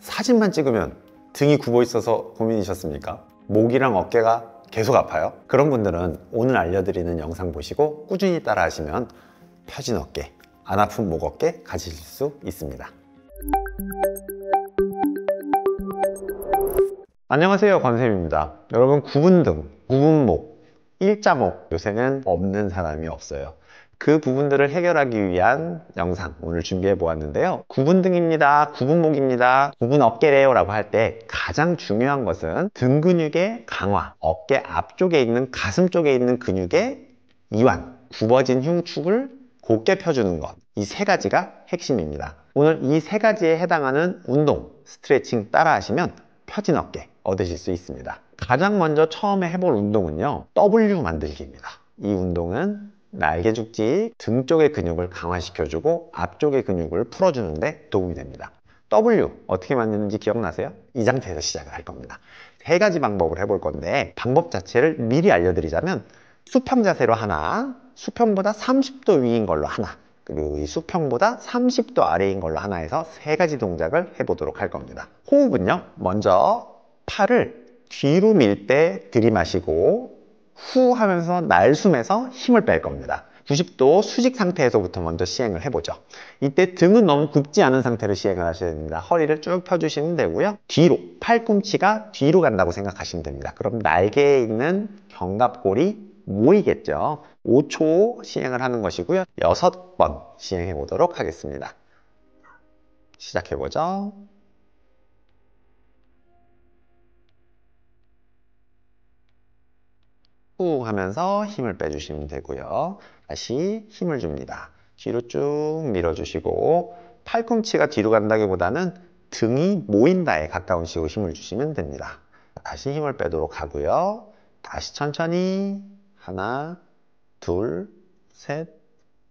사진만 찍으면 등이 굽어 있어서 고민이셨습니까? 목이랑 어깨가 계속 아파요? 그런 분들은 오늘 알려드리는 영상 보시고 꾸준히 따라 하시면 펴진 어깨, 안 아픈 목 어깨 가지실 수 있습니다. 안녕하세요 권쌤입니다 여러분 구분등, 구분목, 일자목 요새는 없는 사람이 없어요. 그 부분들을 해결하기 위한 영상 오늘 준비해 보았는데요. 구분 등입니다. 구분목입니다. 구분 어깨래요 라고 할 때 가장 중요한 것은 등 근육의 강화, 어깨 앞쪽에 있는 가슴 쪽에 있는 근육의 이완, 굽어진 흉축을 곧게 펴주는 것. 이 세 가지가 핵심입니다. 오늘 이 세 가지에 해당하는 운동, 스트레칭 따라 하시면 펴진 어깨 얻으실 수 있습니다. 가장 먼저 처음에 해볼 운동은요. W 만들기입니다. 이 운동은 날개 죽지 등 쪽의 근육을 강화시켜주고 앞쪽의 근육을 풀어주는데 도움이 됩니다. W 어떻게 만드는지 기억나세요? 이 상태에서 시작을 할 겁니다. 세 가지 방법을 해볼 건데 방법 자체를 미리 알려드리자면 수평 자세로 하나, 수평보다 30도 위인 걸로 하나, 그리고 이 수평보다 30도 아래인 걸로 하나 해서 세 가지 동작을 해보도록 할 겁니다. 호흡은요, 먼저 팔을 뒤로 밀 때 들이마시고 후 하면서 날숨에서 힘을 뺄 겁니다. 90도 수직 상태에서부터 먼저 시행을 해보죠. 이때 등은 너무 굽지 않은 상태로 시행을 하셔야 됩니다. 허리를 쭉 펴주시면 되고요. 뒤로, 팔꿈치가 뒤로 간다고 생각하시면 됩니다. 그럼 날개에 있는 견갑골이 모이겠죠. 5초 시행을 하는 것이고요. 6번 시행해 보도록 하겠습니다. 시작해보죠. 호하면서 힘을 빼주시면 되고요. 다시 힘을 줍니다. 뒤로 쭉 밀어주시고 팔꿈치가 뒤로 간다기보다는 등이 모인다에 가까운 식으로 힘을 주시면 됩니다. 다시 힘을 빼도록 하고요. 다시 천천히 하나, 둘, 셋,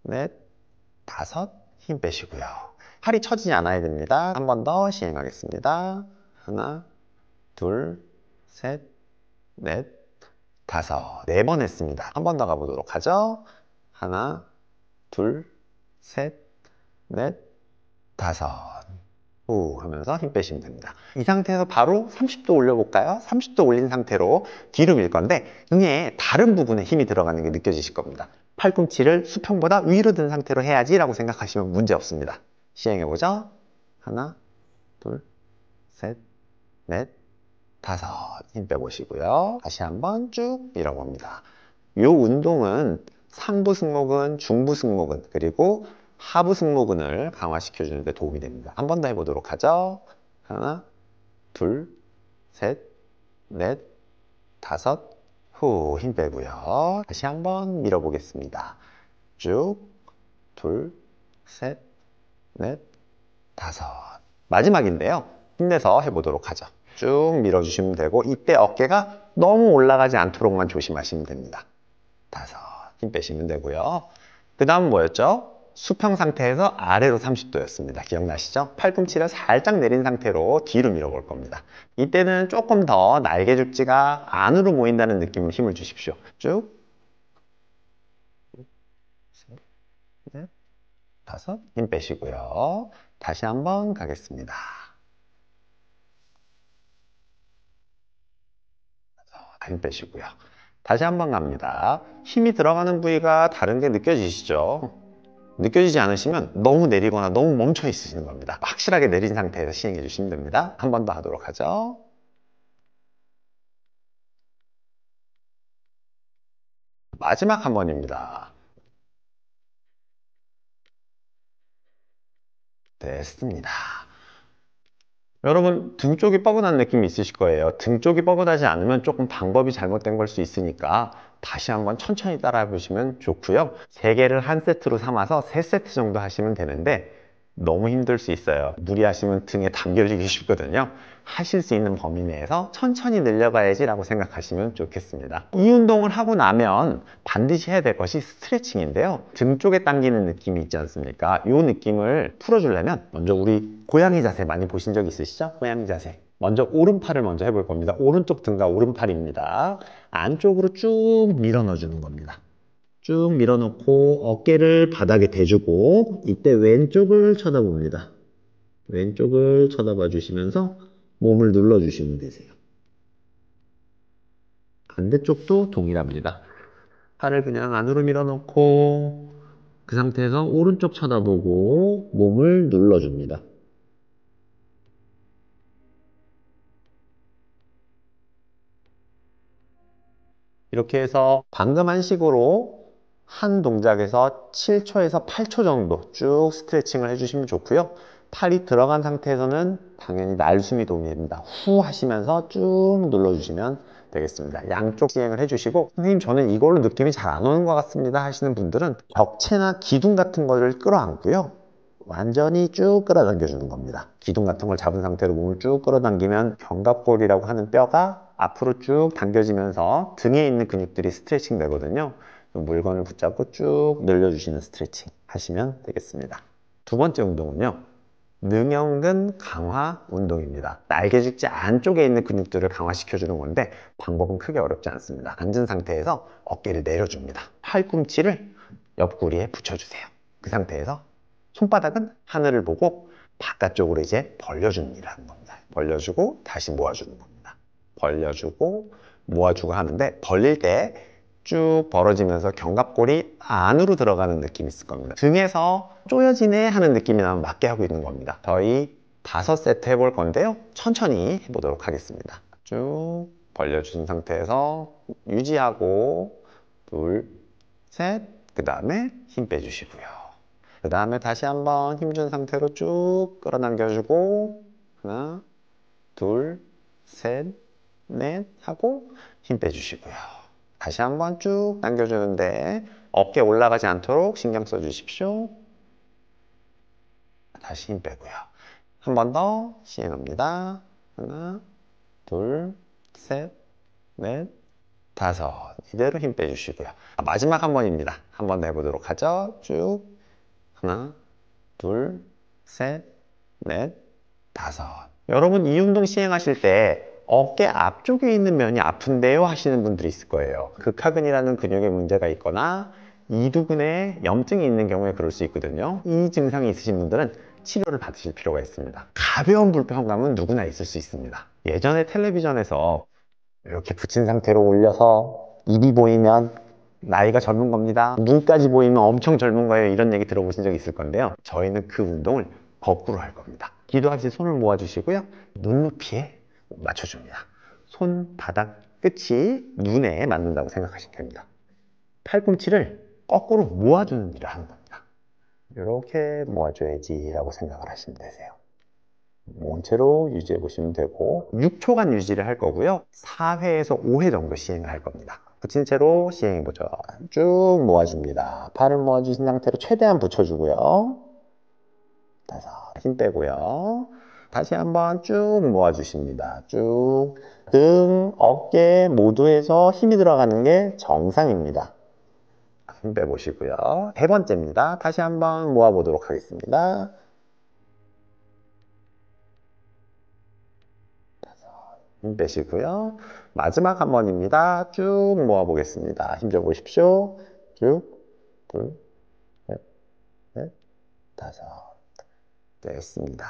넷, 다섯 힘 빼시고요. 팔이 처지지 않아야 됩니다. 한 번 더 시행하겠습니다. 하나, 둘, 셋, 넷, 다섯, 네 번 했습니다. 한 번 더 가보도록 하죠. 하나, 둘, 셋, 넷, 다섯. 후 하면서 힘 빼시면 됩니다. 이 상태에서 바로 30도 올려볼까요? 30도 올린 상태로 뒤로 밀 건데 등에 다른 부분에 힘이 들어가는 게 느껴지실 겁니다. 팔꿈치를 수평보다 위로 든 상태로 해야지 라고 생각하시면 문제없습니다. 시행해보죠. 하나, 둘, 셋, 넷, 다섯 힘 빼보시고요. 다시 한번 쭉 밀어봅니다. 이 운동은 상부 승모근, 중부 승모근, 그리고 하부 승모근을 강화시켜 주는데 도움이 됩니다. 한 번 더 해보도록 하죠. 하나, 둘, 셋, 넷, 다섯, 후, 힘 빼고요. 다시 한번 밀어보겠습니다. 쭉, 둘, 셋, 넷, 다섯. 마지막인데요. 힘내서 해보도록 하죠. 쭉 밀어주시면 되고 이때 어깨가 너무 올라가지 않도록만 조심하시면 됩니다. 다섯, 힘 빼시면 되고요. 그 다음 뭐였죠? 수평 상태에서 아래로 30도였습니다. 기억나시죠? 팔꿈치를 살짝 내린 상태로 뒤로 밀어볼 겁니다. 이때는 조금 더 날개죽지가 안으로 모인다는 느낌으로 힘을 주십시오. 쭉. 다섯. 힘 빼시고요. 다시 한번 가겠습니다. 안 빼시고요. 다시 한 번 갑니다. 힘이 들어가는 부위가 다른 게 느껴지시죠? 느껴지지 않으시면 너무 내리거나 너무 멈춰 있으시는 겁니다. 확실하게 내린 상태에서 시행해 주시면 됩니다. 한 번 더 하도록 하죠. 마지막 한 번입니다. 됐습니다. 여러분 등 쪽이 뻐근한 느낌이 있으실 거예요 등 쪽이 뻐근하지 않으면 조금 방법이 잘못된 걸 수 있으니까 다시 한번 천천히 따라 해 보시면 좋고요 세 개를 한 세트로 삼아서 세 세트 정도 하시면 되는데 너무 힘들 수 있어요 무리하시면 등에 당겨지기 쉽거든요 하실 수 있는 범위 내에서 천천히 늘려가야지 라고 생각하시면 좋겠습니다 이 운동을 하고 나면 반드시 해야 될 것이 스트레칭인데요 등 쪽에 당기는 느낌이 있지 않습니까 이 느낌을 풀어주려면 먼저 우리 고양이 자세 많이 보신 적 있으시죠? 고양이 자세 먼저 오른팔을 먼저 해볼 겁니다 오른쪽 등과 오른팔입니다 안쪽으로 쭉 밀어 넣어주는 겁니다 쭉 밀어놓고 어깨를 바닥에 대주고 이때 왼쪽을 쳐다봅니다. 왼쪽을 쳐다봐 주시면서 몸을 눌러 주시면 되세요. 반대쪽도 동일합니다. 팔을 그냥 안으로 밀어놓고그 상태에서 오른쪽 쳐다보고 몸을 눌러줍니다. 이렇게 해서 방금 한 식으로 한 동작에서 7초에서 8초 정도 쭉 스트레칭을 해주시면 좋고요. 팔이 들어간 상태에서는 당연히 날숨이 도움이 됩니다. 후 하시면서 쭉 눌러주시면 되겠습니다. 양쪽 시행을 해주시고 선생님 저는 이걸로 느낌이 잘 안 오는 것 같습니다 하시는 분들은 벽체나 기둥 같은 거를 끌어안고요. 완전히 쭉 끌어당겨 주는 겁니다. 기둥 같은 걸 잡은 상태로 몸을 쭉 끌어당기면 견갑골이라고 하는 뼈가 앞으로 쭉 당겨지면서 등에 있는 근육들이 스트레칭 되거든요. 물건을 붙잡고 쭉 늘려주시는 스트레칭 하시면 되겠습니다. 두 번째 운동은요. 능형근 강화 운동입니다. 날개직지 안쪽에 있는 근육들을 강화시켜주는 건데 방법은 크게 어렵지 않습니다. 앉은 상태에서 어깨를 내려줍니다. 팔꿈치를 옆구리에 붙여주세요. 그 상태에서 손바닥은 하늘을 보고 바깥쪽으로 이제 벌려줍니다 벌려주고 다시 모아주는 겁니다. 벌려주고 모아주고 하는데 벌릴 때쭉 벌어지면서 견갑골이 안으로 들어가는 느낌이 있을 겁니다 등에서 쪼여지네 하는 느낌이 나면 맞게 하고 있는 겁니다 저희 다섯 세트 해볼 건데요 천천히 해보도록 하겠습니다 쭉 벌려준 상태에서 유지하고 둘 셋그 다음에 힘 빼주시고요 그 다음에 다시 한번 힘 준 상태로 쭉 끌어당겨주고 하나 둘 셋 넷 하고 힘 빼주시고요 다시 한 번 쭉 당겨주는데 어깨 올라가지 않도록 신경 써주십시오. 다시 힘 빼고요. 한 번 더 시행합니다. 하나, 둘, 셋, 넷, 다섯. 이대로 힘 빼주시고요. 아, 마지막 한 번입니다. 한 번 내보도록 하죠. 쭉. 하나, 둘, 셋, 넷, 다섯. 여러분 이 운동 시행하실 때 어깨 앞쪽에 있는 면이 아픈데요 하시는 분들이 있을 거예요. 극하근이라는 근육에 문제가 있거나 이두근에 염증이 있는 경우에 그럴 수 있거든요. 이 증상이 있으신 분들은 치료를 받으실 필요가 있습니다. 가벼운 불편감은 누구나 있을 수 있습니다. 예전에 텔레비전에서 이렇게 붙인 상태로 올려서 입이 보이면 나이가 젊은 겁니다. 눈까지 보이면 엄청 젊은 거예요. 이런 얘기 들어보신 적 있을 건데요. 저희는 그 운동을 거꾸로 할 겁니다. 기도하시 손을 모아주시고요. 눈높이에 맞춰줍니다. 손바닥 끝이 눈에 맞는다고 생각하시면 됩니다. 팔꿈치를 거꾸로 모아주는 일을 하는 겁니다. 이렇게 모아줘야지 라고 생각을 하시면 되세요. 원체로 유지해 보시면 되고 6초간 유지를 할 거고요 4회에서 5회 정도 시행을 할 겁니다 붙인 채로 시행해 보죠 쭉 모아줍니다 팔을 모아주신 상태로 최대한 붙여주고요 다섯 힘 빼고요 다시 한 번 쭉 모아주십니다. 쭉 등, 어깨 모두에서 힘이 들어가는 게 정상입니다. 힘 빼보시고요. 세 번째입니다. 다시 한 번 모아보도록 하겠습니다. 힘 빼시고요. 마지막 한 번입니다. 쭉 모아보겠습니다. 힘 줘 보십시오. 쭉, 둘, 셋, 넷, 다섯. 됐습니다.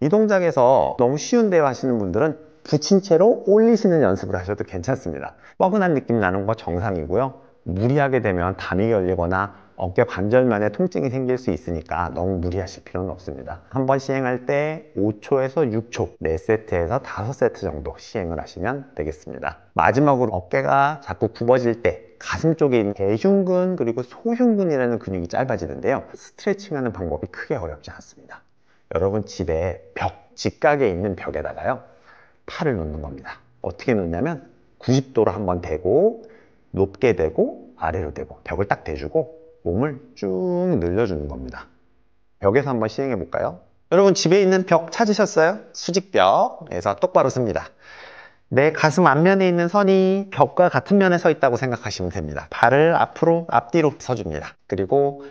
이 동작에서 너무 쉬운 대화 하시는 분들은 붙인 채로 올리시는 연습을 하셔도 괜찮습니다 뻐근한 느낌 나는 거 정상이고요 무리하게 되면 담이 열리거나 어깨 관절만의 통증이 생길 수 있으니까 너무 무리하실 필요는 없습니다 한 번 시행할 때 5초에서 6초 4세트에서 5세트 정도 시행을 하시면 되겠습니다 마지막으로 어깨가 자꾸 굽어질 때 가슴 쪽에 있는 대흉근 그리고 소흉근이라는 근육이 짧아지는데요 스트레칭하는 방법이 크게 어렵지 않습니다 여러분 집에 벽, 직각에 있는 벽에다가요. 팔을 놓는 겁니다. 어떻게 놓냐면 90도로 한번 대고 높게 대고 아래로 대고 벽을 딱 대주고 몸을 쭉 늘려주는 겁니다. 벽에서 한번 시행해 볼까요? 여러분 집에 있는 벽 찾으셨어요? 수직벽에서 똑바로 씁니다. 내 가슴 앞면에 있는 선이 벽과 같은 면에 서 있다고 생각하시면 됩니다. 발을 앞으로 앞뒤로 서줍니다. 그리고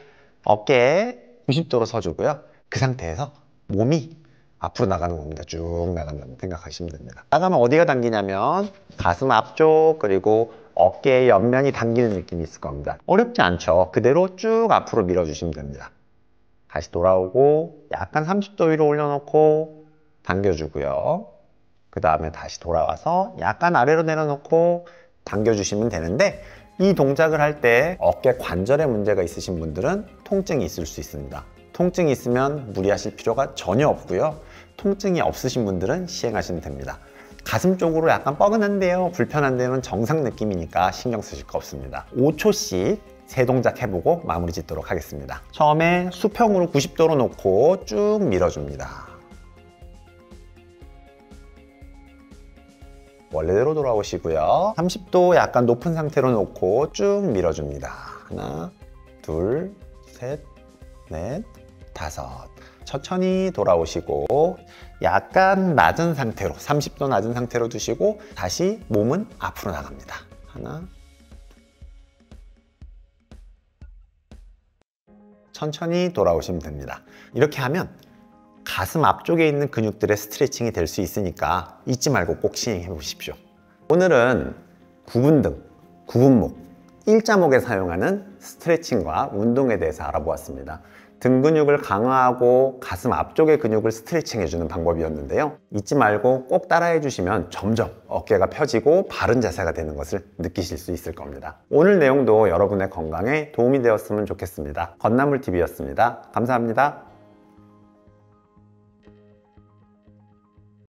어깨에 90도로 서주고요. 그 상태에서 몸이 앞으로 나가는 겁니다. 쭉 나간다고 생각하시면 됩니다. 나가면 어디가 당기냐면 가슴 앞쪽 그리고 어깨의 옆면이 당기는 느낌이 있을 겁니다. 어렵지 않죠. 그대로 쭉 앞으로 밀어주시면 됩니다. 다시 돌아오고 약간 30도 위로 올려놓고 당겨주고요. 그 다음에 다시 돌아와서 약간 아래로 내려놓고 당겨주시면 되는데 이 동작을 할 때 어깨 관절에 문제가 있으신 분들은 통증이 있을 수 있습니다. 통증이 있으면 무리하실 필요가 전혀 없고요. 통증이 없으신 분들은 시행하시면 됩니다. 가슴 쪽으로 약간 뻐근한데요 불편한데는 정상 느낌이니까 신경 쓰실 거 없습니다 5초씩 세 동작 해보고 마무리 짓도록 하겠습니다 처음에 수평으로 90도로 놓고 쭉 밀어줍니다 원래대로 돌아오시고요 30도 약간 높은 상태로 놓고 쭉 밀어줍니다 하나 둘셋넷 다섯 천천히 돌아오시고 약간 낮은 상태로 30도 낮은 상태로 두시고 다시 몸은 앞으로 나갑니다 하나 천천히 돌아오시면 됩니다 이렇게 하면 가슴 앞쪽에 있는 근육들의 스트레칭이 될 수 있으니까 잊지 말고 꼭 시행해 보십시오 오늘은 구분등, 구분목 일자목에 사용하는 스트레칭과 운동에 대해서 알아보았습니다. 등 근육을 강화하고 가슴 앞쪽의 근육을 스트레칭 해주는 방법이었는데요. 잊지 말고 꼭 따라해 주시면 점점 어깨가 펴지고 바른 자세가 되는 것을 느끼실 수 있을 겁니다. 오늘 내용도 여러분의 건강에 도움이 되었으면 좋겠습니다. 건나물TV였습니다. 감사합니다.